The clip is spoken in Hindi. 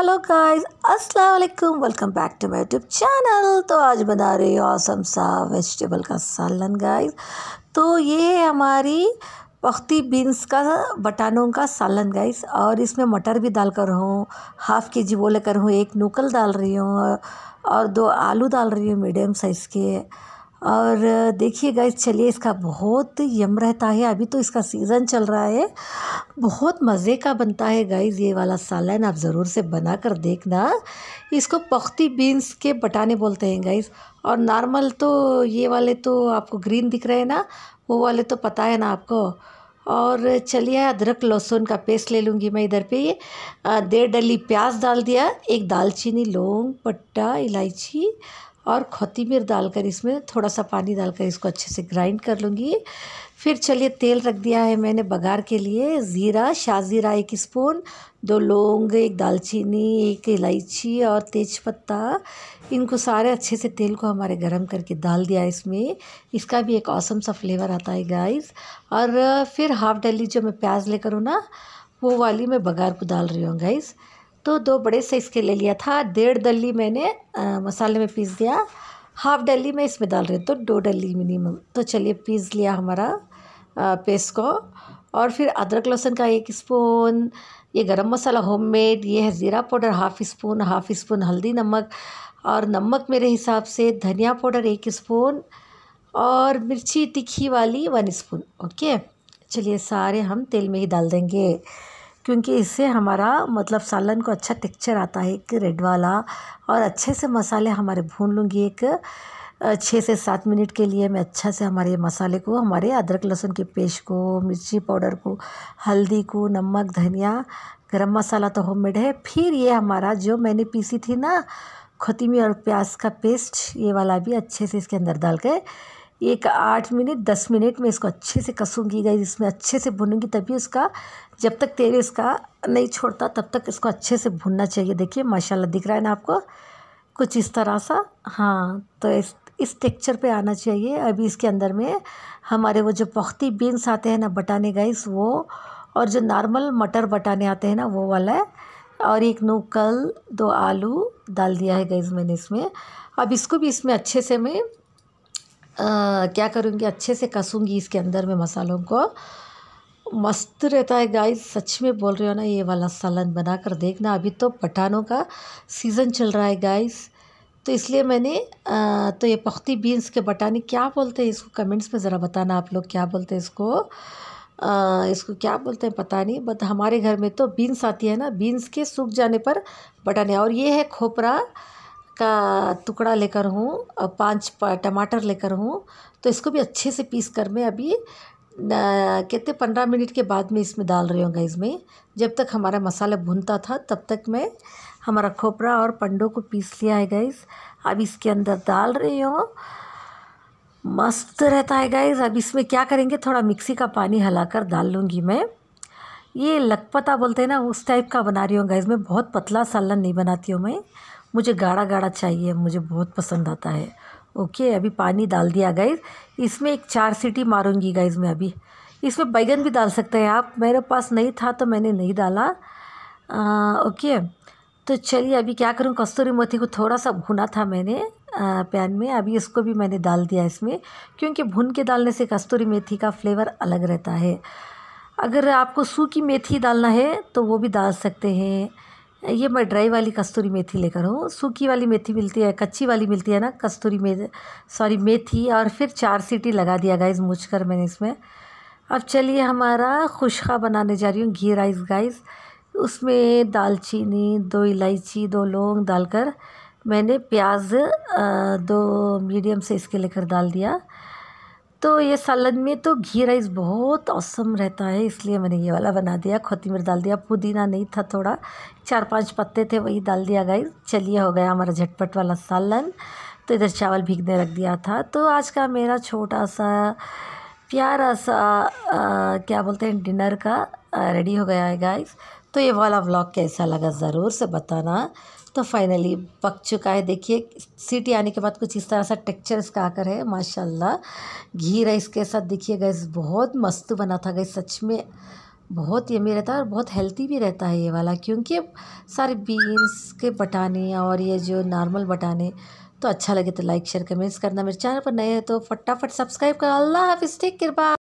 हेलो गाइस अस्सलाम वालेकुम welcome back to my YouTube channel तो आज बना रही हूँ औसम सा वेजिटेबल का सालन गाइस तो ये है हमारी पख्ती बीन्स का बटानों का सालन गाइस और इसमें मटर भी डाल कर हूँ हाफ़ के जी वो लेकर हूँ एक नूकल डाल रही हूँ और दो आलू डाल रही हूँ मीडियम साइज़ के और देखिए गाइस चलिए इसका बहुत यम रहता है अभी तो इसका सीज़न चल रहा है बहुत मज़े का बनता है गाइस ये वाला सालन आप ज़रूर से बना कर देखना इसको पख्ती बीन्स के बटाने बोलते हैं गाइस और नॉर्मल तो ये वाले तो आपको ग्रीन दिख रहे हैं ना वो वाले तो पता है ना आपको और चलिए अदरक लहसुन का पेस्ट ले लूँगी मैं इधर पे डेढ़ डली प्याज डाल दिया एक दालचीनी लौंग पट्टा इलायची और खोतीमीर डालकर इसमें थोड़ा सा पानी डालकर इसको अच्छे से ग्राइंड कर लूँगी फिर चलिए तेल रख दिया है मैंने बघार के लिए ज़ीरा शाह जीरा एक स्पून दो लौंग एक दालचीनी एक इलायची और तेज़पत्ता इनको सारे अच्छे से तेल को हमारे गरम करके डाल दिया इसमें इसका भी एक औसम सा फ्लेवर आता है गाइस और फिर हाफ़ डली जो मैं प्याज लेकर हूँ ना वो वाली मैं बघार को डाल रही हूँ गाइस तो दो बड़े साइज़ के ले लिया था डेढ़ डली मैंने आ, मसाले में पीस दिया हाफ डली मैं इसमें डाल रही तो दो डली मिनिमम तो चलिए पीस लिया हमारा पेस्ट को और फिर अदरक लहसुन का एक स्पून ये गरम मसाला होममेड ये है ज़ीरा powder half spoon half spoon हल्दी नमक और नमक मेरे हिसाब से धनिया पाउडर एक स्पून और मिर्ची तीखी वाली वन स्पून ओके चलिए सारे हम तेल में ही डाल देंगे क्योंकि इससे हमारा मतलब सालन को अच्छा टेक्सचर आता है एक रेड वाला और अच्छे से मसाले हमारे भून लूँगी एक छः से सात मिनट के लिए मैं अच्छा से हमारे मसाले को हमारे अदरक लहसुन के पेस्ट को मिर्ची पाउडर को हल्दी को नमक धनिया गरम मसाला तो होममेड है फिर ये हमारा जो मैंने पीसी थी ना खतीमी और प्याज का पेस्ट ये वाला भी अच्छे से इसके अंदर डाल के एक आठ मिनट दस मिनट में इसको अच्छे से कसूँगी गई इसमें अच्छे से भुनूंगी तभी उसका जब तक तेल इसका नहीं छोड़ता तब तक इसको अच्छे से भूनना चाहिए देखिए माशाल्लाह दिख रहा है ना आपको कुछ इस तरह सा हाँ तो इस इस टेक्चर पे आना चाहिए अभी इसके अंदर में हमारे वो जो पख्ती बीन्स आते हैं ना बटाने गाइस वो और जो नॉर्मल मटर बटाने आते हैं ना वो वाला है और एक नूकल दो आलू डाल दिया है गई मैंने इसमें अब इसको भी इसमें अच्छे से मैं क्या करूँगी अच्छे से कसूँगी इसके अंदर में मसालों को मस्त रहता है गाइस सच में बोल रहे हो ना ये वाला सालन बना कर देखना अभी तो पठानों का सीज़न चल रहा है गाइस तो इसलिए मैंने आ, तो ये पख्ती बीन्स के बटानी क्या बोलते हैं इसको कमेंट्स में ज़रा बताना आप लोग क्या बोलते हैं इसको आ, इसको क्या बोलते हैं पता नहीं बट हमारे घर में तो बीन्स आती है ना बीन्स के सूख जाने पर बटाने और ये है खोपरा का टुकड़ा लेकर हूँ और पाँच टमाटर लेकर हूँ तो इसको भी अच्छे से पीस कर मैं अभी कहते पंद्रह मिनट के बाद में इसमें डाल रही हूँ गैस में जब तक हमारा मसाला भुनता था तब तक मैं हमारा खोपरा और पंडों को पीस लिया है गैस अब इसके अंदर डाल रही हूँ मस्त रहता है गैस अब इसमें क्या करेंगे थोड़ा मिक्सी का पानी कर डाल लूँगी मैं ये लखपता बोलते हैं ना उस टाइप का बना रही हूँ गाइस मैं बहुत पतला सालन नहीं बनाती हूँ मैं मुझे गाढ़ा गाढ़ा चाहिए मुझे बहुत पसंद आता है ओके अभी पानी डाल दिया गाइज इसमें एक चार सीटी मारूंगी गाइज मैं अभी इसमें बैगन भी डाल सकते हैं आप मेरे पास नहीं था तो मैंने नहीं डाला ओके तो चलिए अभी क्या करूँ कस्तूरी मेथी को थोड़ा सा भुना था मैंने पैन में अभी इसको भी मैंने डाल दिया इसमें क्योंकि भुन के डालने से कस्तूरी मेथी का फ्लेवर अलग रहता है अगर आपको सूखी मेथी डालना है तो वो भी डाल सकते हैं ये मैं ड्राई वाली कस्तूरी मेथी लेकर हूँ सूखी वाली मेथी मिलती है कच्ची वाली मिलती है ना कस्तूरी मे सॉरी मेथी और फिर चार सीटी लगा दिया गाइज मुझ कर मैंने इसमें अब चलिए हमारा खुशखा बनाने जा रही हूँ घी राइस गाइस उसमें दालचीनी दो इलायची दो लौंग डालकर मैंने प्याज दो मीडियम साइज़ के लेकर डाल दिया तो ये सालन में तो घी राइस बहुत औसम रहता है इसलिए मैंने ये वाला बना दिया खोती मिर्च डाल दिया पुदीना नहीं था थोड़ा चार पांच पत्ते थे वही डाल दिया गाइस चलिए हो गया हमारा झटपट वाला सालन तो इधर चावल भीगने रख दिया था तो आज का मेरा छोटा सा प्यारा सा आ, क्या बोलते हैं डिनर का रेडी हो गया है गाइस तो ये वाला ब्लॉग कैसा लगा ज़रूर से बताना तो फाइनली पक चुका है देखिए सीटी आने के बाद कुछ इस तरह सा टेक्चर इसका आकर है माशाल्लाह घी राइस के साथ देखिए गैस बहुत मस्त बना था गैस सच में बहुत यमी रहता है और बहुत हेल्थी भी रहता है ये वाला क्योंकि सारे बीन्स के बटाने और ये जो नॉर्मल बटाने तो अच्छा लगे तो लाइक शेयर कमेंट्स करना मेरे चैनल पर नए हैं तो फटाफट सब्सक्राइब कर अल्लाह हाफिज़ टेक कृपा